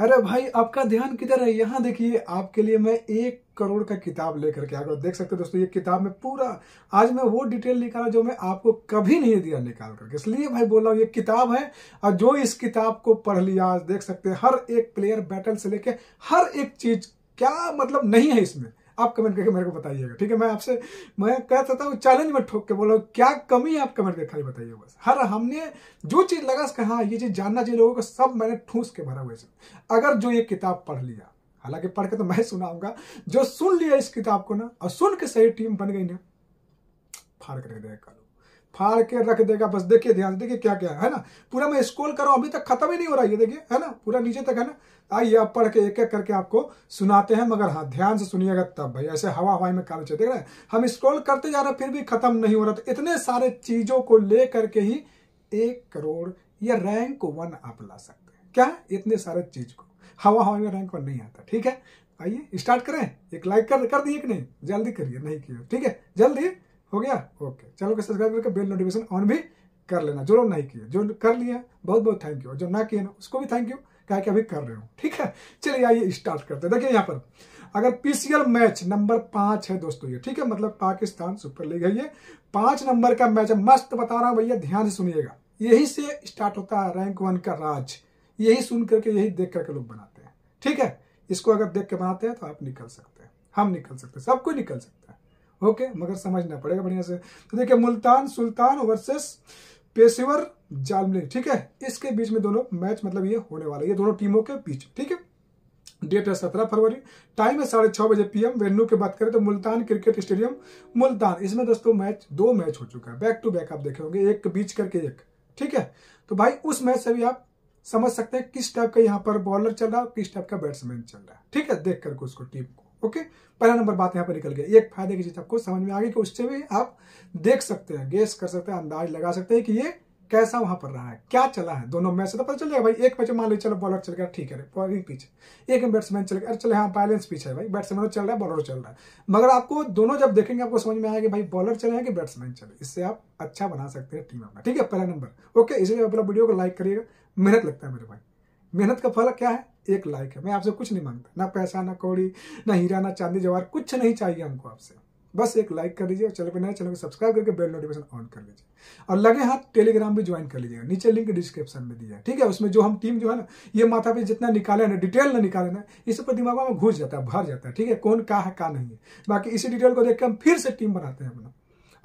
अरे भाई आपका ध्यान किधर है यहाँ देखिए आपके लिए मैं एक करोड़ का किताब लेकर के आ गया देख सकते हो दोस्तों ये किताब में पूरा आज मैं वो डिटेल निकाला जो मैं आपको कभी नहीं दिया निकाल करके इसलिए भाई बोल रहा हूँ ये किताब है और जो इस किताब को पढ़ लिया देख सकते हैं हर एक प्लेयर बैटल से लेके हर एक चीज क्या मतलब नहीं है इसमें आप कमेंट करके मेरे को बताइएगा ठीक है मैं आपसे मैं कह सकता हूँ चैलेंज में ठोक के बोलो क्या कमी है आप कमेंट करके खाली बताइए बस हर हमने जो चीज़ लगा सके हाँ ये चीज़ जानना चाहिए लोगों को सब मैंने ठूस के भरा हुआ है अगर जो ये किताब पढ़ लिया हालांकि पढ़ के तो मैं सुनाऊंगा जो सुन लिया इस किताब को ना और सुन के सही टीम बन गई ना फाड़ करके देगा कल फाड़ के रख देगा बस देखिए ध्यान देखिए क्या क्या है ना पूरा मैं स्कोल कर रहा हूँ अभी तक खत्म ही नहीं हो रहा ये देखिए है ना पूरा नीचे तक है ना आइए आप पढ़ के एक एक करके आपको सुनाते हैं मगर हाँ ध्यान से सुनिएगा तब भाई ऐसे हवा हवाई में कागज देख रहे हैं हम स्क्रॉल करते जा रहे हैं फिर भी खत्म नहीं हो रहा तो इतने सारे चीजों को ले करके ही एक करोड़ या रैंक वन आप ला सकते हैं क्या इतने सारे चीज को हवा हवाई में रैंक वन नहीं आता ठीक है आइए स्टार्ट करें एक लाइक कर कर दिए कि नहीं जल्दी करिए नहीं किया ठीक है जल्दी हो गया ओके चैनल को सब्सक्राइब करके बेल नोटिफिकेशन ऑन भी कर लेना जो लोग नहीं किए जो कर लिए बहुत बहुत थैंक यू जो ना किए ना उसको भी थैंक यू कहा कि अभी कर रहे हो ठीक है चलिए आइए स्टार्ट करते हैं देखिए यहाँ पर अगर पीसीएल मैच नंबर पांच है दोस्तों ये ठीक है मतलब पाकिस्तान सुपर लीग है ये पांच नंबर का मैच है मस्त बता रहा हूं भैया ध्यान से सुनिएगा यही से स्टार्ट होता है रैंक वन का राज यही सुन करके यही देख करके लोग बनाते हैं ठीक है इसको अगर देख के बनाते हैं तो आप निकल सकते हैं हम निकल सकते हैं सब कोई निकल सकते ओके मगर समझना पड़ेगा बढ़िया से तो देखिए मुल्तान सुल्तान वर्सेस पेशेवर जालमली ठीक है इसके बीच में दोनों मैच मतलब ये होने वाला है ये दोनों टीमों के बीच ठीक है डेट है सत्रह फरवरी टाइम है साढ़े छह बजे पीएम वेन्यू की बात करें तो मुल्तान क्रिकेट स्टेडियम मुल्तान इसमें दोस्तों मैच दो मैच हो चुका है बैक टू बैक आप देखे होंगे एक बीच करके एक ठीक है तो भाई उस मैच से भी आप समझ सकते हैं किस टाइप का यहाँ पर बॉलर चल रहा है किस टाइप का बैट्समैन चल रहा है ठीक है देख करके उसको टीम को ओके पहला नंबर बात यहाँ पर निकल गया एक फायदे की चीज आपको समझ में आ गई कि उससे भी आप देख सकते हैं गेस कर सकते हैं अंदाज लगा सकते हैं कि ये कैसा वहां पर रहा है क्या चला है दोनों मैच से तो पता चल जाएगा भाई एक मैच मान लीजिए चलो बॉलर चल गया ठीक है बॉलिंग पिच एक बैट्समैन चल गया अरे चले हाँ बैलेंस पिच है भाई बैट्समैन तो चल रहा है बॉलर चल रहा है मगर आपको दोनों जब देखेंगे आपको समझ में आएगा कि भाई बॉलर चले हैं कि बैट्समैन चले इससे आप अच्छा बना सकते हैं टीम अपना ठीक है पहला नंबर ओके इसलिए अपना वीडियो को लाइक करिएगा मेहनत लगता है मेरे भाई मेहनत का फल क्या है एक लाइक है मैं आपसे कुछ नहीं मांगता ना पैसा ना कौड़ी ना हीरा ना चांदी जवाहर कुछ नहीं चाहिए हमको आपसे बस एक लाइक कर दीजिए और चैनल पर नया चैनल को सब्सक्राइब करके बेल नोटिफिकेशन ऑन कर लीजिए और लगे हाथ टेलीग्राम भी ज्वाइन कर लीजिएगा नीचे लिंक डिस्क्रिप्शन में दिया है ठीक है उसमें जो हम टीम जो है ना ये माथा पे जितना निकाले ना डिटेल ना निकाले ना इस पर दिमाग में घुस जाता है भर जाता है ठीक है कौन कहा है कहा नहीं है बाकी इसी डिटेल को देख के हम फिर से टीम बनाते हैं अपना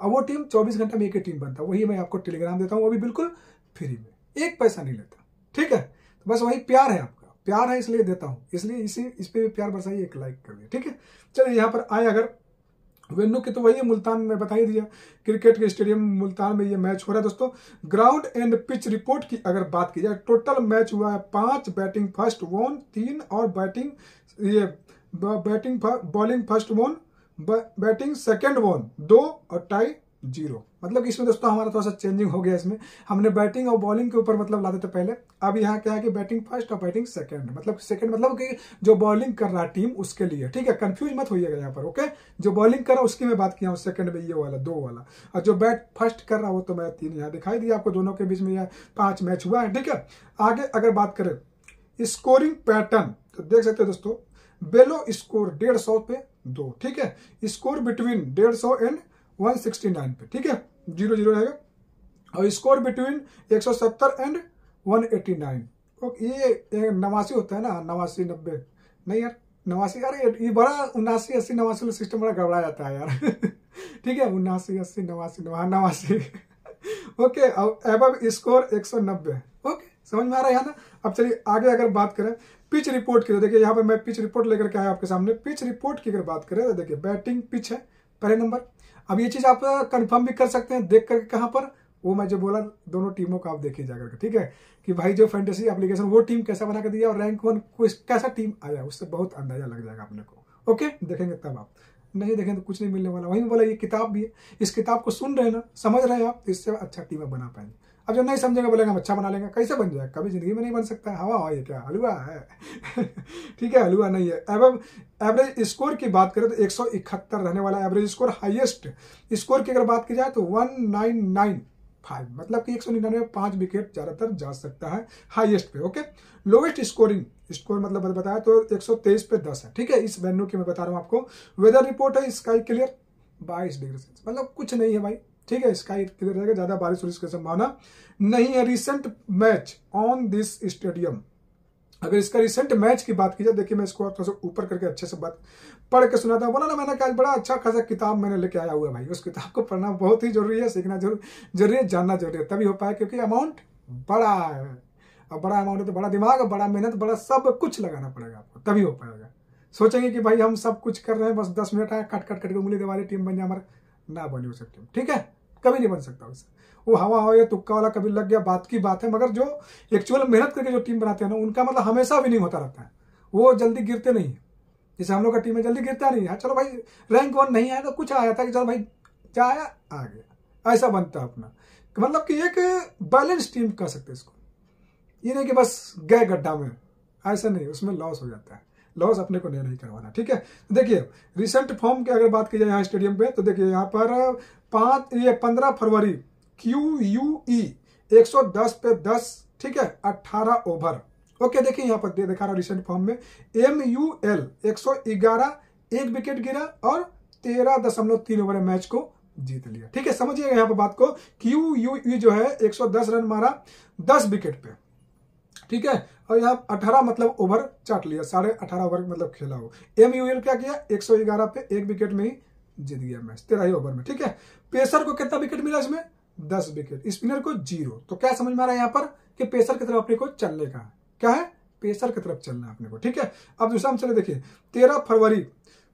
और वो टीम चौबीस घंटे में एक ही टीम बनता है वही मैं आपको टेलीग्राम देता हूँ वो भी बिल्कुल फ्री में एक पैसा नहीं लेता ठीक है बस वही प्यार है आपका प्यार है इसलिए देता हूँ इसलिए इसे इस पर भी प्यार बरसाइए एक लाइक करिए ठीक है चलिए यहाँ पर आए अगर वेन्यू की तो वही मुल्तान में बता ही दिया क्रिकेट के स्टेडियम मुल्तान में ये मैच हो रहा है दोस्तों ग्राउंड एंड पिच रिपोर्ट की अगर बात की जाए टोटल मैच हुआ है पांच बैटिंग फर्स्ट वोन तीन और बैटिंग ये batting bowling first won batting second won दो और टाई जीरो मतलब कि इसमें दोस्तों हमारा थोड़ा सा चेंजिंग हो गया इसमें हमने बैटिंग और बॉलिंग के ऊपर मतलब लाते थे पहले अब यहाँ क्या है कि बैटिंग फर्स्ट और बैटिंग सेकंड मतलब सेकंड मतलब कि जो बॉलिंग कर रहा टीम उसके लिए ठीक है कंफ्यूज मत होइएगा यहाँ पर ओके जो बॉलिंग कर रहा उसकी मैं बात किया हूँ सेकंड में ये वाला दो वाला और जो बैट फर्स्ट कर रहा वो तो मैं तीन यहाँ दिखाई दिया आपको दोनों के बीच में यह पांच मैच हुआ है ठीक है आगे अगर बात करें स्कोरिंग पैटर्न तो देख सकते हो दोस्तों बेलो स्कोर डेढ़ सौ पे दो ठीक है स्कोर बिटवीन डेढ़ सौ एंड 169 पे ठीक है जीरो जीरो रहेगा और स्कोर बिटवीन 170 एंड 189 ओके ये नवासी होता है ना नवासी नब्बे नहीं यार नवासी यार ये बड़ा उन्नासी अस्सी नवासी सिस्टम बड़ा गड़बड़ा जाता है यार ठीक है उन्नासी अस्सी नवासी नवासी ओके अब एबव स्कोर नब्बे ओके समझ में आ रहा है ना अब चलिए आगे अगर बात करें पिच रिपोर्ट की तो देखिए यहाँ पर मैं पिच रिपोर्ट लेकर के आया आपके सामने पिच रिपोर्ट की अगर बात करें तो देखिए बैटिंग पिच है पहले नंबर अब ये चीज आप कंफर्म भी कर सकते हैं देख करके कहाँ पर वो मैं जो बोला दोनों टीमों का आप देखिए जाकर के ठीक है कि भाई जो फैंटेसी एप्लीकेशन वो टीम कैसा बना के दिया और रैंक वन को कैसा टीम आया उससे बहुत अंदाजा लग जाएगा अपने को ओके देखेंगे तब आप नहीं देखें तो कुछ नहीं मिलने वाला वहीं बोला ये किताब भी है इस किताब को सुन रहे ना समझ रहे हैं आप इससे अच्छा टीम बना पाएंगे अब जब नहीं समझेंगे बोलेंगे हम अच्छा बना लेंगे कैसे बन जाएगा कभी ज़िंदगी में नहीं बन सकता हवा हवा ये क्या हलवा है ठीक है हलवा नहीं है एवं एवरेज स्कोर की बात करें तो एक रहने वाला एवरेज स्कोर हाइएस्ट स्कोर की अगर बात की जाए तो वन फाइव मतलब कि एक सौ निन्यानवे पांच विकेट ज़्यादातर जा सकता है हाईएस्ट पे ओके लोवेस्ट स्कोरिंग स्कोर मतलब बताया तो 123 पे 10 है ठीक है इस वेन्यू की मैं बता रहा हूं आपको वेदर रिपोर्ट है स्काई क्लियर 22 डिग्री सेल्सियस मतलब कुछ नहीं है भाई ठीक है स्काई क्लियर रहेगा ज्यादा बारिश वारिश की संभावना नहीं है recent match on this stadium अगर इसका रिसेंट मैच की बात की जाए देखिए मैं इसको थोड़ा सा ऊपर करके अच्छे से बात पढ़ के सुनाता था बोला ना मैंने कहा बड़ा अच्छा खासा किताब मैंने लेके आया हुआ है भाई उस किताब को पढ़ना बहुत ही जरूरी है सीखना जरूरी है जानना जरूरी है तभी हो पाया क्योंकि अमाउंट बड़ा है और बड़ा अमाउंट है तो बड़ा दिमाग बड़ा मेहनत बड़ा सब कुछ लगाना पड़ेगा आपको तभी हो पाएगा सोचेंगे कि भाई हम सब कुछ कर रहे हैं बस दस मिनट आए कट कट कट के उंगली दे वाली टीम बन जाए हमारा ना बनी वो टीम ठीक है कभी नहीं बन सकता वैसे वो हवा हो या तुक्का वाला कभी लग गया बात की बात है मगर जो एक्चुअल मेहनत करके जो टीम बनाते हैं ना उनका मतलब हमेशा विनिंग होता रहता है वो जल्दी गिरते नहीं है जैसे हम लोग का टीम है जल्दी गिरता नहीं है हाँ, चलो भाई रैंक वन नहीं आया तो कुछ आ जाता है कि चलो भाई क्या आया आ गया ऐसा बनता है अपना मतलब कि एक बैलेंस टीम कह सकते इसको ये नहीं कि बस गए गड्ढा में ऐसा नहीं उसमें लॉस हो जाता है लॉस अपने को नहीं करवाना ठीक है तो देखिए रिसेंट फॉर्म की अगर बात की जाए यहाँ स्टेडियम पे तो देखिए यहाँ पर पांच ये पंद्रह फरवरी क्यू यू ई एक सौ दस पे दस ठीक है अट्ठारह ओवर ओके देखिए यहाँ पर दिखा रहा हूँ रिसेंट फॉर्म में एम यू एल एक सौ ग्यारह एक विकेट गिरा और तेरह दशमलव तीन ओवर मैच को जीत लिया ठीक है समझिएगा यहाँ पर बात को क्यू यू ई जो है एक सौ दस रन मारा दस विकेट पे ठीक है और यहाँ अठारह मतलब ओवर चाट लिया साढ़े अठारह ओवर मतलब खेला हो एम यू क्या किया एक सौ ग्यारह पे एक विकेट में ही जीत गया मैच तेरह ही ओवर में ठीक है पेसर को कितना विकेट मिला इसमें दस विकेट स्पिनर को जीरो तो क्या समझ में आ रहा है यहाँ पर कि पेसर की तरफ अपने को चलने का क्या है पेसर की तरफ चलना है अपने को ठीक है अब दूसरा हम चले देखिए तेरह फरवरी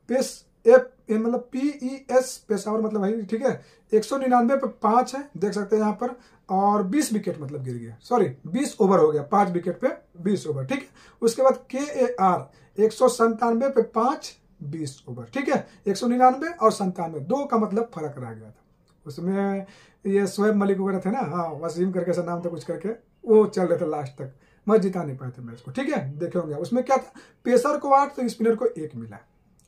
पेस एफ ए मतलब पीई एस पेशावर मतलब भाई ठीक है एक सौ निन्यानवे पे पांच है देख सकते हैं यहाँ पर और 20 विकेट मतलब गिर गया सॉरी 20 ओवर हो गया पांच विकेट पे 20 ओवर ठीक है उसके बाद के ए आर एक पे पांच बीस ओवर ठीक है एक सौ निन्यानवे और संतानवे दो का मतलब फर्क रह गया था उसमें ये शोएब मलिक वगैरह थे ना हाँ वसीम करके ऐसा नाम था कुछ करके वो चल रहे थे लास्ट तक मैं जिता नहीं पाए थे मैच को ठीक है देखे होंगे उसमें क्या था पेसर को आठ तो स्पिनर को एक मिला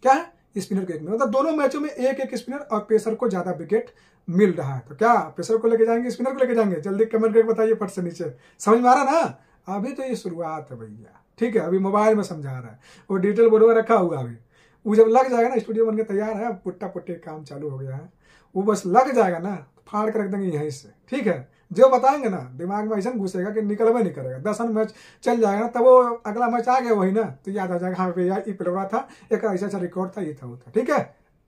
क्या है स्पिनर के एक में मतलब दोनों मैचों में एक एक स्पिनर और पेसर को ज्यादा विकेट मिल रहा है तो क्या पेसर को लेके जाएंगे स्पिनर को लेके जाएंगे जल्दी कमेंट करके बताइए फट से नीचे समझ में आ रहा ना अभी तो ये शुरुआत है भैया ठीक है अभी मोबाइल में समझा रहा है वो डिजिटल बोर्ड में रखा हुआ अभी वो जब लग जाएगा ना स्टूडियो बन के तैयार है पुट्टा पुट्टी काम चालू हो गया है वो बस लग जाएगा ना फाड़ कर रख देंगे यहीं से ठीक है जो बताएंगे ना दिमाग में ऐसा घुसेगा कि निकलबे नहीं करेगा दस रन मैच चल जाएगा ना तब वो अगला मैच आ गया वही ना तो याद आ जाएगा हाँ भैया ये प्लेवरा था एक ऐसा ऐसा रिकॉर्ड था ये था वो था ठीक है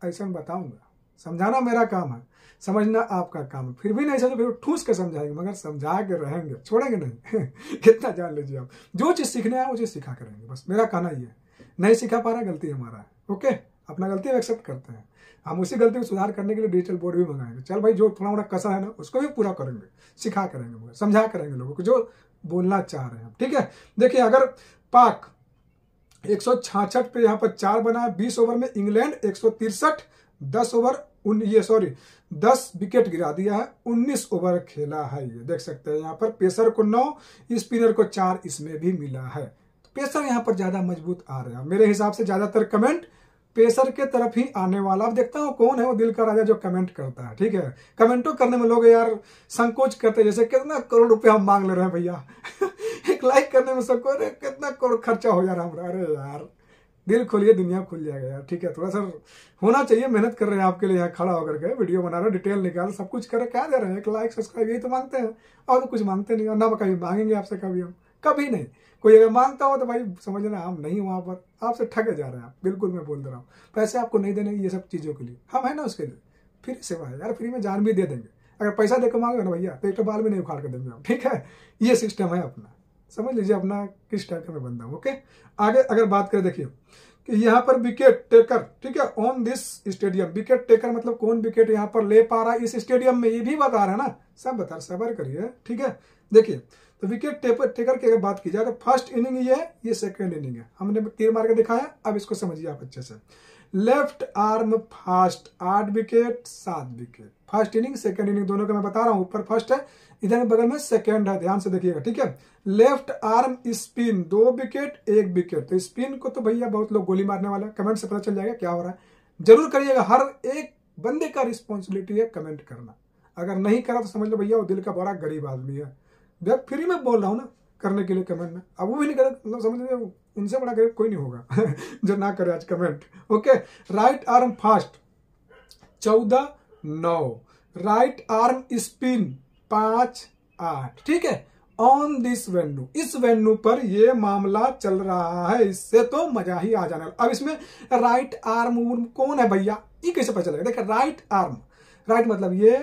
ऐसा बताऊंगा समझाना मेरा काम है समझना आपका काम है फिर भी नहीं समझो फिर ठूस के समझाएंगे मगर समझा के रहेंगे छोड़ेंगे नहीं कितना जान लीजिए आप जो चीज़ सीखने आए वो चीज़ सिखा के रहेंगे बस मेरा कहना ये है नहीं सिखा पा रहा गलती हमारा है ओके अपना गलती एक्सेप्ट करते हैं हम उसी गलती को सुधार करने के लिए डिजिटल बोर्ड भी मंगाएंगे चल भाई जो थोड़ा मोड़ा कसा है ना उसको भी पूरा करेंगे सिखा करेंगे समझा करेंगे लोगों को जो बोलना चाह रहे हैं ठीक है देखिए अगर पाक एक पे यहाँ पर चार बना बीस ओवर में इंग्लैंड एक सौ ओवर ये सॉरी दस विकेट गिरा दिया है उन्नीस ओवर खेला है ये देख सकते हैं यहाँ पर पेसर को नौ स्पिनर को चार इसमें भी मिला है तो पेसर यहाँ पर ज्यादा मजबूत आ रहे हैं मेरे हिसाब से ज्यादातर कमेंट पेशर के तरफ ही आने वाला अब देखता हूँ कौन है वो दिल का राजा जो कमेंट करता है ठीक है कमेंटो तो करने में लोग यार संकोच करते हैं जैसे कितना करोड़ रुपए हम मांग ले रहे हैं भैया एक लाइक करने में सबको अरे कितना करोड़ खर्चा हो जा रहा हमारा अरे यार दिल खोलिए दुनिया खुल जाएगा यार ठीक है थोड़ा सर होना चाहिए मेहनत कर रहे हैं आपके लिए यहाँ खड़ा होकर के वीडियो बना रहे डिटेल निकाल सब कुछ कर रहे क्या दे रहे हैं एक लाइक सब्सक्राइब यही तो मांगते हैं और तो कुछ मांगते नहीं और ना कभी मांगेंगे आपसे कभी हम कभी नहीं कोई अगर मांगता हो तो भाई समझना हम नहीं वहां पर आपसे ठगे जा रहे हैं आप बिल्कुल मैं बोल दे रहा हूँ पैसे आपको नहीं देने ये सब चीज़ों के लिए हम है ना उसके लिए फिर सेवा है यार फ्री में जान भी दे देंगे अगर पैसा देकर मांगे ना तो भैया तो एक तो बाल भी नहीं उखाड़ कर देंगे ठीक है ये सिस्टम है अपना समझ लीजिए अपना किस टाइप का मैं बंदा हूँ ओके आगे अगर बात करें देखिए कि यहाँ पर विकेट टेकर ठीक है on this stadium wicket taker मतलब कौन विकेट यहाँ पर ले पा रहा है इस स्टेडियम में ये भी बता रहा है ना सब बता सबर करिए ठीक है देखिए तो विकेट टेपर टेकर की अगर बात की जाए तो फर्स्ट इनिंग ये है ये सेकेंड इनिंग है हमने तीर मार के दिखाया है अब इसको समझिए आप अच्छे से लेफ्ट आर्म फास्ट आठ विकेट सात wicket first inning second inning दोनों का मैं बता रहा हूं ऊपर फर्स्ट है इधर बगल में सेकेंड है ध्यान से देखिएगा ठीक है लेफ्ट आर्म स्पिन दो विकेट एक विकेट तो स्पिन को तो भैया बहुत लोग गोली मारने वाला कमेंट से पता चल जाएगा क्या हो रहा है जरूर करिएगा हर एक बंदे का रिस्पॉन्सिबिलिटी है कमेंट करना अगर नहीं करा तो समझ लो भैया वो दिल का बड़ा गरीब आदमी है भैया फ्री में बोल रहा हूँ ना करने के लिए कमेंट में अब वो भी नहीं करे मतलब समझ लीजिए उनसे बड़ा गरीब कोई नहीं होगा जो ना करे आज comment okay right arm fast चौदह नौ राइट आर्म स्पिन पांच आठ ठीक है ऑन दिस वेन्यू इस वेन्यू पर यह मामला चल रहा है इससे तो मजा ही आ जाने वाला अब इसमें राइट आर्म कौन है भैया ये कैसे पता चलेगा देखिए राइट आर्म राइट मतलब ये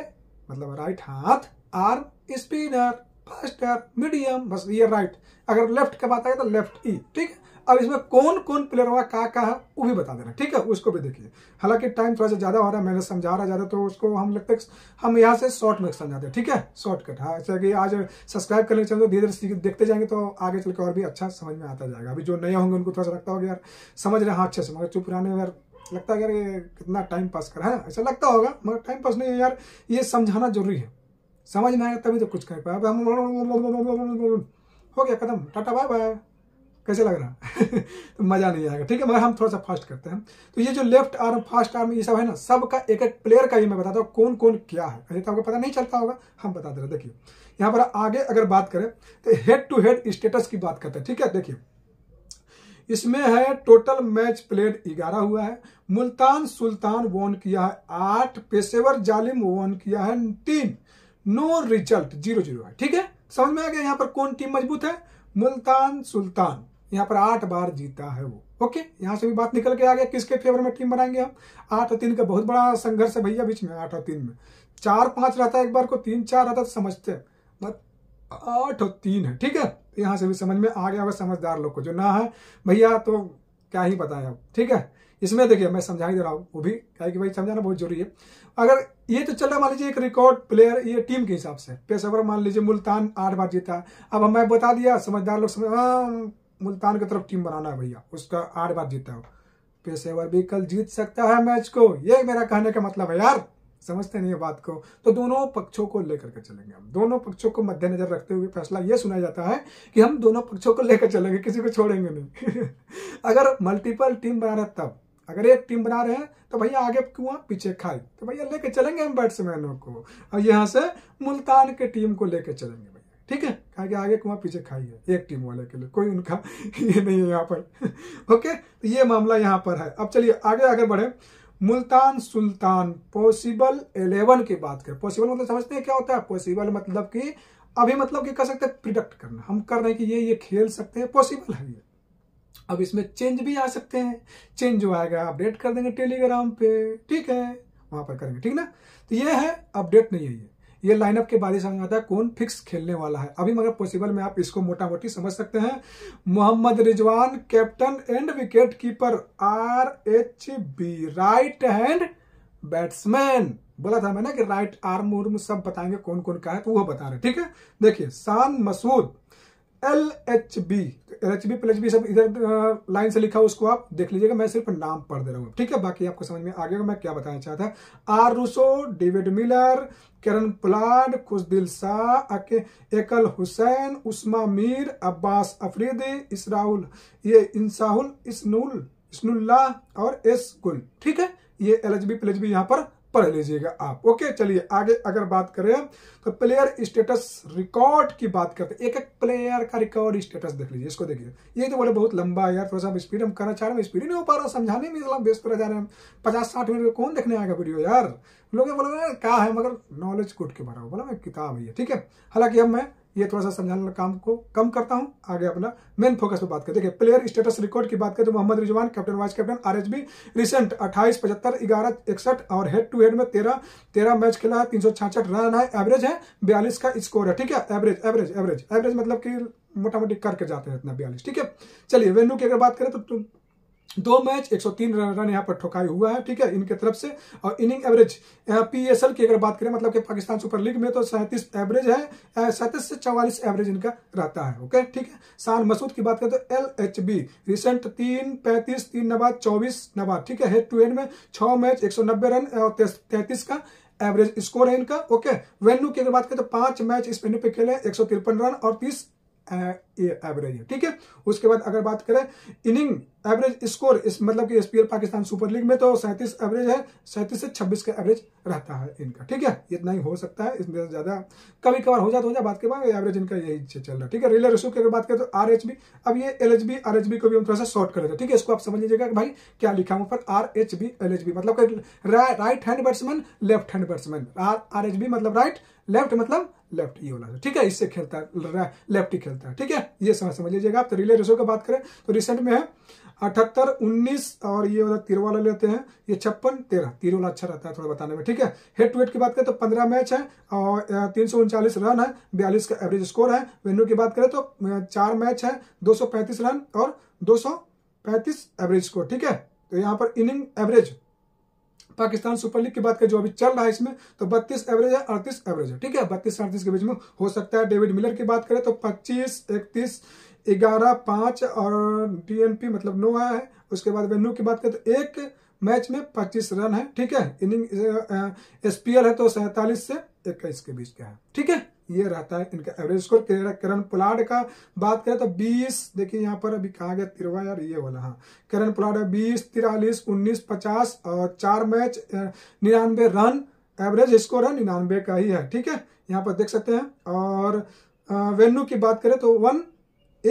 मतलब राइट हाथ आर्म स्पिनर फर्स्ट है मीडियम बस ये राइट अगर लेफ्ट का बात आए तो लेफ्ट ई e, ठीक है अब इसमें कौन कौन प्लेयर हुआ कहा है वो भी बता देना ठीक है उसको भी देखिए हालांकि टाइम थोड़ा सा ज्यादा हो रहा है मैंने समझा रहा ज्यादा तो उसको हम लगते हम यहाँ से शॉर्ट में समझाते हैं ठीक है शॉर्टकट हाँ ऐसा कि आज सब्सक्राइब करने चलो धीरे धीरे देखते जाएंगे तो आगे चल और भी अच्छा समझ में आता जाएगा अभी जो नए होंगे उनको थोड़ा सा लगता होगा यार समझ रहे हैं हाँ, अच्छे से मगर चुप पुराने यार लगता है यार ये कितना टाइम पास करा है ऐसा लगता होगा मगर टाइम पास नहीं है यार ये समझाना जरूरी है समझ में आएगा तभी तो कुछ कर पाए हम हो गया कदम टाटा बाय बाय कैसे लग रहा तो मज़ा नहीं आएगा ठीक है मगर हम थोड़ा सा फास्ट करते हैं तो ये जो लेफ्ट आर्म फास्ट आर्म ये सब है ना सब का एक एक प्लेयर का ही मैं बताता हूँ कौन कौन क्या है अरे तो आपको पता नहीं चलता होगा हम बता दे रहे देखिए यहाँ पर आगे अगर बात करें तो हेड टू हेड स्टेटस की बात करते हैं ठीक है देखिए इसमें है टोटल मैच प्लेड ग्यारह हुआ है मुल्तान सुल्तान वोन किया है आठ पेशेवर जालिम वोन किया है तीन नो रिजल्ट जीरो जीरो है ठीक है समझ में आ गया यहाँ पर कौन टीम मजबूत है मुल्तान सुल्तान यहाँ पर आठ बार जीता है वो ओके यहाँ से भी बात निकल के आ गया किसके फेवर में टीम बनाएंगे हम आठ और तीन का बहुत बड़ा संघर्ष है भैया बीच में आठ और तीन में चार पांच रहता है एक बार को तीन चार रहता है तो समझते हैं आठ और तीन है ठीक है तो यहाँ से भी समझ में आ गया होगा समझदार लोग को जो ना है भैया तो क्या ही बताएं अब ठीक है इसमें देखिए मैं समझा ही दे रहा हूँ वो भी क्या कि भाई समझाना बहुत जरूरी है अगर ये तो चल रहा मान लीजिए एक रिकॉर्ड प्लेयर ये टीम के हिसाब से पेशावर मान लीजिए मुल्तान आठ बार जीता अब हमें बता दिया समझदार लोग समझ हाँ, मुल्तान की तरफ टीम बनाना है भैया उसका आठ बार जीता हो पेशेवर भी कल जीत सकता है मैच को ये मेरा कहने का मतलब है यार समझते नहीं है बात को तो दोनों पक्षों को लेकर के चलेंगे हम दोनों पक्षों को मद्देनजर रखते हुए फैसला यह सुना जाता है कि हम दोनों पक्षों को लेकर चलेंगे किसी को छोड़ेंगे नहीं अगर मल्टीपल टीम बना रहे तब अगर एक टीम बना रहे हैं तो भैया आगे कुआं पीछे खाई तो भैया लेके चलेंगे हम बैट्समैनों को और यहाँ से मुल्तान के टीम को लेके चलेंगे भैया ठीक है कहा कि आगे कुआं पीछे खाई है एक टीम वाले के लिए कोई उनका ये नहीं है यहाँ पर ओके तो ये मामला यहाँ पर है अब चलिए आगे आगे बढ़े मुल्तान सुल्तान पॉसिबल एलेवन की बात करें पॉसिबल मतलब समझते हैं क्या होता है पॉसिबल मतलब कि अभी मतलब कि कर सकते हैं प्रिडक्ट करना हम कर रहे हैं कि ये ये खेल सकते हैं पॉसिबल है ये अब इसमें चेंज भी आ सकते हैं चेंज जो आएगा अपडेट कर देंगे टेलीग्राम पे ठीक है वहां पर करेंगे ठीक ना तो ये है अपडेट नहीं है ये ये लाइनअप के बाद में आता है कौन फिक्स खेलने वाला है अभी मगर पॉसिबल में आप इसको मोटा मोटी समझ सकते हैं Mohammad Rizwan captain and wicket keeper R H B right hand batsman बोला था मैंने कि राइट आर्म उर्म सब बताएंगे कौन कौन का है तो वह बता रहे ठीक है देखिए Shan Masood L H B L H B plus B सब इधर लाइन से लिखा उसको आप देख लीजिएगा मैं सिर्फ नाम पढ़ दे रहा हूँ ठीक है बाकी आपको समझ में आ गया मैं क्या बताना चाहता R Rossouw David Miller Kieron Pollard Khushdil Shah एकल हुसैन उस्मा मीर अब्बास अफरीदी इसराउल ये इंसाहुल इसनुल इसनुल्लाह और एस गुल ठीक है ये L H B plus B यहाँ पर पढ़ लीजिएगा आप ओके चलिए आगे अगर बात करें तो प्लेयर स्टेटस रिकॉर्ड की बात करते हैं एक एक प्लेयर का रिकॉर्ड स्टेटस देख लीजिए इसको देखिए ये तो बोले बहुत लंबा है यार थोड़ा सा स्पीड हम करना चाह रहे हैं स्पीड नहीं हो पा रहा समझाने में इतना व्यस्त रह जा रहे हैं पचास साठ मिनट में कौन देखने आएगा वीडियो यार लोग बोला क्या है मगर नॉलेज कुट के बारे में बोला मैं किताब है ठीक है हालांकि अब मैं ये थोड़ा सा समझाने काम को कम करता हूँ आगे अपना मेन फोकस पे बात करें देखिए प्लेयर स्टेटस रिकॉर्ड की बात करें तो Mohammad Rizwan captain vice captain RHB recent अट्ठाईस पचहत्तर ग्यारह इकसठ और हेड टू हेड में तेरह तेरह मैच खेला है तीन रन है एवरेज है बयालीस का स्कोर है ठीक है एवरेज एवरेज एवरेज एवरेज मतलब कि मोटा मोटी करके जाते हैं इतना बयालीस ठीक है चलिए वेन्यू की अगर बात करें तो दो मैच 103 रन यहाँ पर ठोकाई हुआ है ठीक है इनके तरफ से और इनिंग एवरेज पीएसएल की अगर बात करें मतलब कि पाकिस्तान सुपर लीग में तो सैंतीस एवरेज है सैंतीस से चौवालीस एवरेज इनका रहता है ओके ठीक है शान मसूद की बात करें तो एल एच बी रिसेंट तीन पैंतीस तीन नबाद चौबीस नबाद ठीक है हेड टू हेड में छ मैच एक रन और तैंतीस का एवरेज स्कोर है इनका ओके वेन्यू की अगर बात करें तो पांच मैच इस वेन्यू पे खेले एक रन और तीस एवरेज है ठीक है उसके बाद अगर बात करें इनिंग एवरेज स्कोर इस मतलब कि एसपीएल पाकिस्तान सुपर लीग में तो सैंतीस एवरेज है सैंतीस से छब्बीस का एवरेज रहता है इनका ठीक है इतना ही हो सकता है इसमें ज्यादा कभी कभार हो जाता हो जाए बात के बाद एवरेज इनका यही चल रहा है ठीक है रिले रेशो की अगर बात करें तो आर एच बी अब ये L H B R H B को भी हम थोड़ा सा शॉर्ट कर लेते ठीक है इसको आप समझ लीजिएगा कि भाई क्या लिखा हुआ पर मतलब R H B L H B मतलब right hand batsman left hand batsman R R H B मतलब राइट लेफ्ट मतलब लेफ्ट ये वाला ठीक है इससे खेलता है लेफ्ट ही खेलता है ठीक है ये समझ समझ लीजिएगा आप तो रिले रेसो की बात करें तो रिसेंट में है अठहत्तर उन्नीस और ये वाला तीर वाला लेते हैं ये छप्पन तेरह तीर वाला अच्छा रहता है थोड़ा बताने में ठीक है हेड टू हेड की बात करें तो पंद्रह मैच है और तीन सौ उनचालीस रन है बयालीस का एवरेज स्कोर है वेन्यू की बात करें तो चार मैच है दो सौ पैंतीस रन और दो सौ पैंतीस एवरेज स्कोर ठीक है तो यहाँ पर inning average Pakistan super league की बात करें जो अभी चल रहा है इसमें तो 32 एवरेज है अड़तीस एवरेज है ठीक है 32 अड़तीस के बीच में हो सकता है डेविड मिलर की बात करें तो 25 31 ग्यारह पांच और टीएनपी मतलब नो आया है उसके बाद वेन्यू की बात करें तो एक मैच में पच्चीस रन है ठीक है इनिंग एसपीएल है तो सैतालीस से इक्कीस के बीच का है ठीक है ये रहता है इनका एवरेज स्कोर करण पुलाड का बात करें तो 20 देखिए यहाँ पर अभी कहा गया तिरवा यार ये वाला हाँ करण पुलाड है बीस तिरालीस उन्नीस पचास और चार मैच निन्यानवे रन एवरेज स्कोर है निन्यानवे का ही है ठीक है यहाँ पर देख सकते हैं और वेन्यू की बात करें तो वन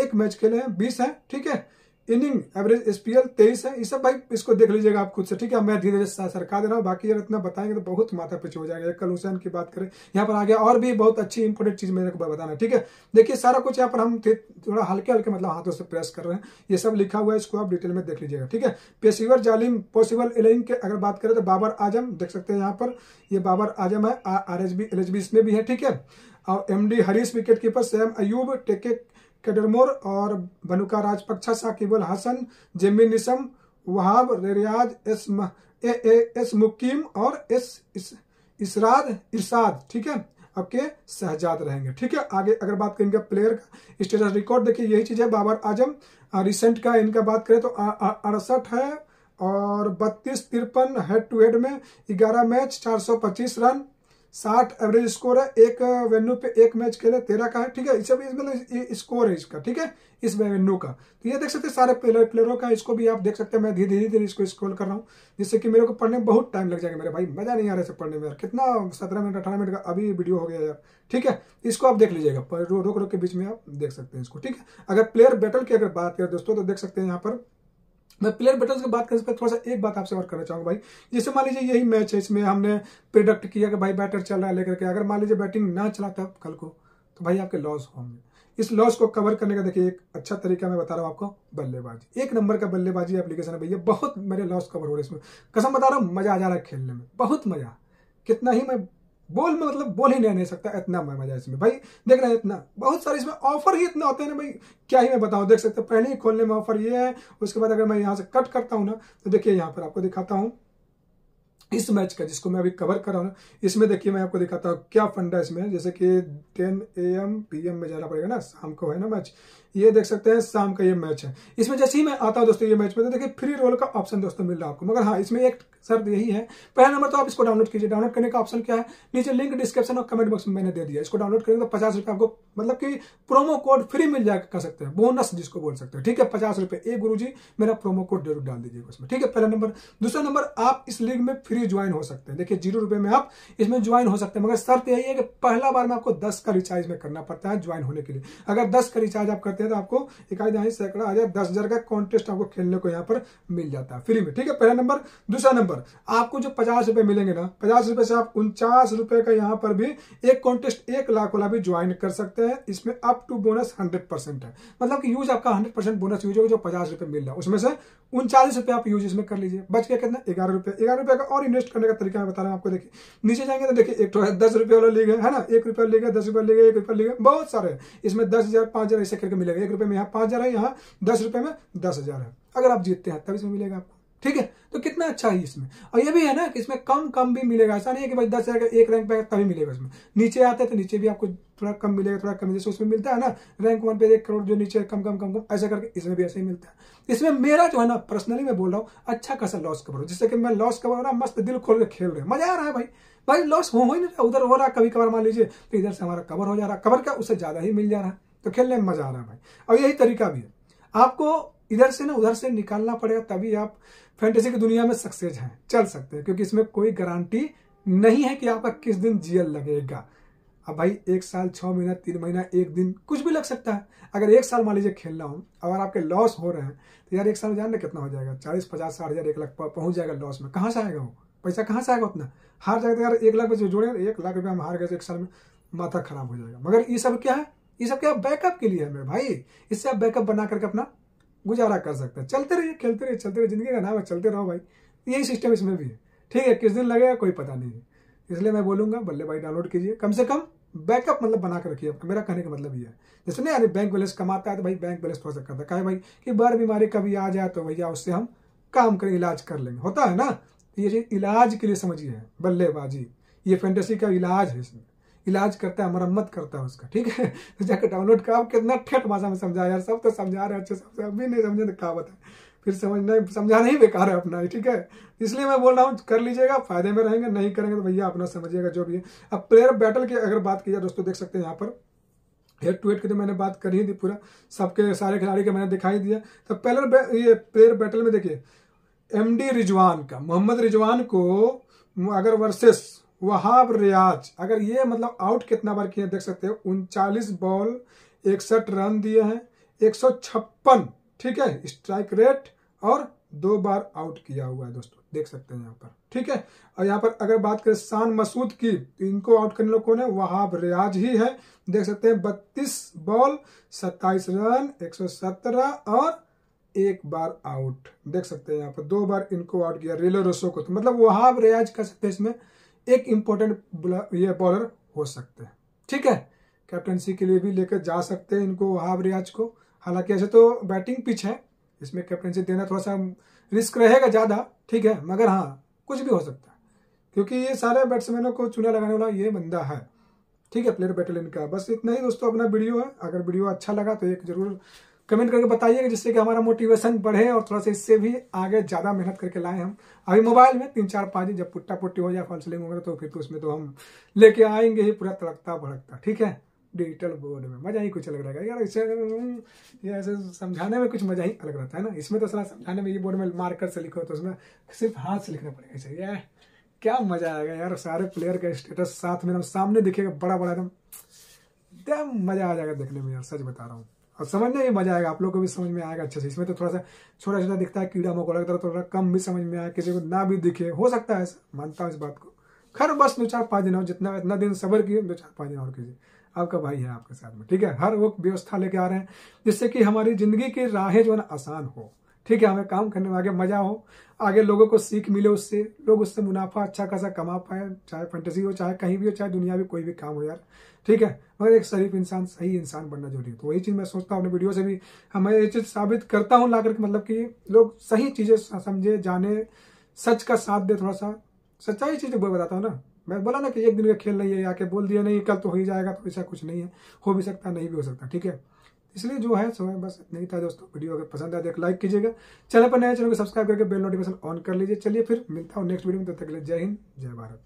एक मैच खेले हैं बीस है ठीक है इनिंग एवरेज एसपीएल तेईस है ये सब भाई इसको देख लीजिएगा आप खुद से ठीक है मैं धीरे धीरे सरका दे रहा हूँ बाकी यार इतना बताएंगे तो बहुत माथा पीछे हो जाएगा कल हुसैन की बात करें यहाँ पर आगे और भी बहुत अच्छी इंपोर्टेंट चीज मेरे को बताना ठीक है देखिए सारा कुछ यहाँ पर हम थोड़ा हल्के हल्के मतलब हाथों से प्रेस कर रहे हैं ये सब लिखा हुआ है इसको आप डिटेल में देख लीजिएगा ठीक है पेशीवर जालिम पॉसिबल एलिंग के अगर बात करें तो बाबर आजम देख सकते हैं यहाँ पर ये बाबर आजम है आर एच इसमें भी है ठीक है और MD Haris wicket keeper Saim Ayub टेके केडरमोर और Bhanuka Rajapaksa Shakibul Hasan Jimmy Neesham Wahab Riaz S A, A, S Muqeem और एस इस, इसराद इरशाद ठीक है आपके सहजाद रहेंगे ठीक है आगे अगर बात करें इनका प्लेयर का स्टेटस रिकॉर्ड देखिए यही चीज है बाबर आजम रिसेंट का इनका बात करें तो अड़सठ है और बत्तीस तिरपन हेड टू हेड में ग्यारह मैच चार सौ पच्चीस रन साठ एवरेज स्कोर है एक वेन्यू पे एक मैच खेले तेरह का है ठीक है इसे भी मतलब तो स्कोर है इसका ठीक है इस वेन्यू का तो ये देख सकते हैं सारे प्लेयर प्लेयरों का इसको भी आप देख सकते हैं मैं धीरे धीरे धीरे इसको स्कोर कर रहा हूँ जिससे कि मेरे को पढ़ने में बहुत टाइम लग जाएगा मेरे भाई मजा नहीं आ रहा है पढ़ने में यार कितना सत्रह मिनट अठारह मिनट का अभी वीडियो हो गया यार ठीक है इसको आप देख लीजिएगा पर रोक रोक के बीच में आप देख सकते हैं इसको ठीक है अगर प्लेयर बैटल की अगर बात करें दोस्तों तो देख सकते हैं यहाँ पर मैं प्लेयर बैटल्स की बात कर सकता थोड़ा सा एक बात आपसे और करना चाहूंगा भाई जैसे मान लीजिए यही मैच है इसमें हमने प्रिडक्ट किया कि भाई बैटर चल रहा है लेकर के अगर मान लीजिए बैटिंग ना चला कल को तो भाई आपके लॉस होंगे इस लॉस को कवर करने का देखिए एक अच्छा तरीका मैं बता रहा हूँ आपको बल्लेबाजी एक नंबर का बल्लेबाजी एप्लीकेशन है भैया बहुत मेरे लॉस कवर हो रहे इसमें कसम बता रहा हूँ मजा आ जा रहा है खेलने में बहुत मजा कितना ही मैं बोल में मतलब बोल ही नहीं, नहीं सकता इतना मजा इसमें भाई देख रहे हैं इतना बहुत सारे इसमें ऑफर ही इतना होते हैं ना भाई क्या ही मैं बताऊं देख सकते पहले ही खोलने में ऑफर ये है उसके बाद अगर मैं यहाँ से कट करता हूँ ना तो देखिए यहाँ पर आपको दिखाता हूँ इस मैच का जिसको मैं अभी कवर कर रहा हूँ इसमें देखिए मैं आपको दिखाता हूँ क्या फंडा है इसमें जैसे कि 10 ए एम पी एम में जाना पड़ेगा ना शाम को है ना मैच ये देख सकते हैं शाम का ये मैच है इसमें जैसे ही मैं आता हूँ दोस्तों ये मैच में तो देखिए फ्री रोल का ऑप्शन दोस्तों मिल रहा है आपको मगर हाँ इसमें एक शर्त यही है पहला नंबर तो आप इसको डाउनलोड कीजिए डाउनलोड करने का ऑप्शन क्या है नीचे लिंक डिस्क्रिप्शन और कमेंट बॉक्स में मैंने दे दिया इसको डाउनलोड करेंगे तो पचास रुपये आपको मतलब कि प्रोमो कोड फ्री मिल जाएगा कर सकते हैं बोनस जिसको बोल सकते हैं ठीक है पचास रुपये ए गुरु मेरा प्रोमो कोड जरूर डाल दीजिएगा उसमें ठीक है पहला नंबर दूसरा नंबर आप इस लीग में फ्री लिए ज्वाइन हो सकते हैं देखिए जीरो रुपए में आप इसमें ज्वाइन हो सकते हैं मगर शर्त यही है कि पहला बार में आपको दस का रिचार्ज में करना पड़ता है ज्वाइन होने के लिए अगर दस का रिचार्ज आप करते हैं तो आपको इकाई दहाई सैकड़ा हजार दस हजार का कॉन्टेस्ट आपको खेलने को यहाँ पर मिल जाता है फ्री में ठीक है पहला नंबर दूसरा नंबर आपको जो पचास रुपए मिलेंगे ना पचास रुपए से आप उनचास रुपए का यहाँ पर भी एक कॉन्टेस्ट एक लाख वाला भी ज्वाइन कर सकते हैं इसमें अप टू बोनस हंड्रेड है मतलब कि यूज आपका हंड्रेड बोनस यूज होगा जो पचास मिल रहा है उसमें से उनचालीस रुपए आप यूज इसमें कर लीजिए बच गया कितना ग्यारह रुपए ग्यारह रुपए का और और इन्वेस्ट करने का तरीका मैं बता रहा हूँ आपको देखिए नीचे जाएंगे तो देखिए एक तो है दस रुपये वाला लीग है ना एक रुपया लीग है दस रुपये लीग है एक रुपया लीग है बहुत सारे हैं इसमें दस हज़ार पाँच हज़ार ऐसे करके मिलेगा एक रुपये में यहाँ पाँच हज़ार है यहाँ दस रुपये में दस हज़ार है अगर आप जीतते हैं तब इसमें मिलेगा आपको ठीक है तो कितना अच्छा है इसमें और ये भी है ना कि इसमें कम कम भी मिलेगा ऐसा नहीं है कि भाई दस हजार एक रैंक पे तभी मिलेगा इसमें नीचे आते हैं तो नीचे भी आपको थोड़ा कम मिलेगा थोड़ा कम जैसे उसमें मिलता है ना रैंक वन पे एक करोड़ जो नीचे कम कम कम कम ऐसा करके इसमें भी ऐसे ही मिलता है इसमें मेरा जो है ना पर्सनली मैं बोल रहा हूँ अच्छा खासा लॉस कवर हो जिससे कि मैं लॉस कवर हो रहा मस्त दिल खोल के खेल रहे मजा आ रहा है भाई भाई लॉस हो ही नहीं रहा उधर हो रहा कभी कवर मान लीजिए तो इधर से हमारा कवर हो जा रहा कवर क्या उससे ज्यादा ही मिल जा रहा है तो खेलने में मजा आ रहा है भाई और यही तरीका भी है आपको इधर से ना उधर से निकालना पड़ेगा तभी आप फैंटेसी की दुनिया में सक्सेस हैं चल सकते हैं क्योंकि इसमें कोई गारंटी नहीं है कि आपका किस दिन जीएल लगेगा अब भाई एक साल छः महीना तीन महीना एक दिन कुछ भी लग सकता है अगर एक साल मान लीजिए खेलना हो अगर आपके लॉस हो रहे हैं तो यार एक साल में जानना कितना हो जाएगा चालीस पचास साठ हज़ार एक लाख पहुंच जाएगा लॉस में कहाँ से आएगा वो पैसा कहाँ से आएगा उतना हार जाएगा तो यार एक लाख में जो एक लाख रुपया हम हार गए तो एक साल में माथा खराब हो जाएगा मगर ये सब क्या है ये सब क्या बैकअप के लिए है मेरे भाई इससे आप बैकअप बना करके अपना गुजारा कर सकते हैं चलते रहिए खेलते रहिए चलते रहिए जिंदगी का नाम है चलते रहो भाई यही सिस्टम इसमें भी है ठीक है किस दिन लगेगा कोई पता नहीं है इसलिए मैं बोलूँगा भाई डाउनलोड कीजिए कम से कम बैकअप मतलब बना के रखिए मेरा कहने का मतलब ये है जैसे नहीं अरे बैंक बैलेंस कमाता है तो भाई बैंक बैलेंस थोड़ा सा करता है कहे भाई कि बार बीमारी कभी आ जाए तो भैया उससे हम काम करें इलाज कर लेंगे होता है ना ये चीज़ इलाज के लिए समझिए बल्लेबाजी ये फेंटेसी का इलाज है इसमें इलाज करता है मरम्मत करता है उसका ठीक है तो जाकर डाउनलोड आप कितना ठेठ भाषा में समझाया यार सब तो समझा रहे अच्छे सब भी नहीं समझे तो कहा बताए फिर नहीं समझाना ही बेकार है अपना ठीक है इसलिए मैं बोल रहा हूँ कर लीजिएगा फायदे में रहेंगे नहीं करेंगे तो भैया अपना समझिएगा जो भी है अब प्लेयर बैटल की अगर बात की जाए दोस्तों देख सकते हैं यहाँ पर हेड टू हेड की तो मैंने बात कर ही थी पूरा सबके सारे खिलाड़ी के मैंने दिखाई दिया तो प्लेयर ये प्लेयर बैटल में देखिए एमडी रिजवान का मोहम्मद रिजवान को अगर वर्सेस वहाब रियाज अगर ये मतलब आउट कितना बार किए देख सकते हो उनचालीस बॉल इकसठ रन दिए हैं एक सौ छप्पन ठीक है स्ट्राइक रेट और दो बार आउट किया हुआ है दोस्तों देख सकते हैं यहाँ पर ठीक है और यहाँ पर अगर बात करें शान मसूद की तो इनको आउट करने लोग कौन है वहाब रियाज ही है देख सकते हैं बत्तीस बॉल सत्ताईस रन एक सौ सत्रह और एक बार आउट देख सकते हैं यहाँ पर दो बार इनको आउट किया रेलो रसो को तो मतलब वहाब रियाज कह सकते हैं इसमें एक इम्पोर्टेंट ये बॉलर हो सकते हैं ठीक है कैप्टनसी के लिए भी लेकर जा सकते हैं इनको वहाब रियाज को हालांकि ऐसे तो बैटिंग पिच है इसमें कैप्टनसी देना थोड़ा सा रिस्क रहेगा ज़्यादा ठीक है मगर हाँ कुछ भी हो सकता है क्योंकि ये सारे बैट्समैनों को चुना लगाने वाला ये बंदा है ठीक है प्लेयर बैटल इनका बस इतना ही दोस्तों अपना वीडियो है अगर वीडियो अच्छा लगा तो एक जरूर कमेंट करके बताइएगा जिससे कि हमारा मोटिवेशन बढ़े और थोड़ा सा इससे भी आगे ज़्यादा मेहनत करके लाए हम अभी मोबाइल में तीन चार पाँच जब पुट्टा पुट्टी हो जाए फॉल्सलिंग वगैरह तो फिर तो उसमें तो हम लेके आएंगे ही पूरा तड़कता भड़कता ठीक है डिजिटल बोर्ड में मज़ा ही कुछ अलग रहेगा यार इसे हम्म, ये ऐसे समझाने में कुछ मज़ा ही अलग रहता है ना इसमें तो सला समझाने में ये बोर्ड में मार्कर से लिखो तो उसमें सिर्फ हाथ से लिखना पड़ेगा इसे यार क्या मज़ा आएगा यार सारे प्लेयर का स्टेटस साथ में सामने दिखेगा बड़ा बड़ा एकदम एकदम मज़ा आ जाएगा देखने में यार सच बता रहा हूँ और समझने में मजा आएगा आप लोग को भी समझ में आएगा अच्छे से इसमें तो थोड़ा सा छोटा छोटा दिखता है कीड़ा मकोड़ा तरह तो थोड़ा कम भी समझ में आया किसी को ना भी दिखे हो सकता है मानता हूँ इस बात को खर बस दो चार पाँच दिन और जितना इतना दिन सबर किए दो चार पाँच दिन और कीजिए आपका भाई है आपके साथ में ठीक है हर वो व्यवस्था लेके आ रहे हैं जिससे कि हमारी जिंदगी की राहें जो है ना आसान हो ठीक है हमें काम करने में आगे मजा हो आगे लोगों को सीख मिले उससे लोग उससे मुनाफा अच्छा खासा कमा पाए चाहे फंटेसी हो चाहे कहीं भी हो चाहे दुनिया में कोई भी काम हो यार ठीक है मगर एक शरीफ इंसान सही इंसान बनना जरूरी है तो वही चीज़ मैं सोचता हूँ अपने वीडियो से भी मैं ये चीज़ साबित करता हूँ ला करके मतलब कि लोग सही चीज़ें समझे जाने सच का साथ दे थोड़ा सा सच्चाई चीज़ बताता हूँ ना मैं बोला ना कि एक दिन का खेल नहीं है आके बोल दिया नहीं कल तो हो ही जाएगा तो ऐसा कुछ नहीं है हो भी सकता नहीं भी हो सकता ठीक है इसलिए जो है समय बस नहीं था दोस्तों वीडियो अगर पसंद आए तो एक लाइक कीजिएगा चैनल पर नए चैनल को सब्सक्राइब करके बेल नोटिफिकेशन ऑन कर लीजिए चलिए फिर मिलता हूँ नेक्स्ट वीडियो में तब तो तक के लिए जय हिंद जय भारत